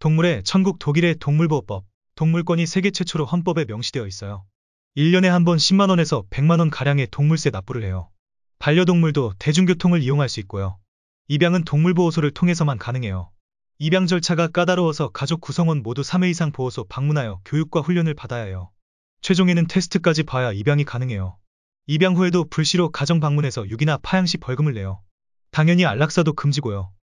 동물의 천국 독일의 동물보호법, 동물권이 세계 최초로 헌법에 명시되어 있어요. 1년에 한 번 10만원에서 100만원 가량의 동물세 납부를 해요. 반려동물도 대중교통을 이용할 수 있고요. 입양은 동물보호소를 통해서만 가능해요. 입양 절차가 까다로워서 가족 구성원 모두 3회 이상 보호소 방문하여 교육과 훈련을 받아야 해요. 최종에는 테스트까지 봐야 입양이 가능해요. 입양 후에도 불시로 가정 방문해서 6이나 파양 시 벌금을 내요. 당연히 안락사도 금지고요.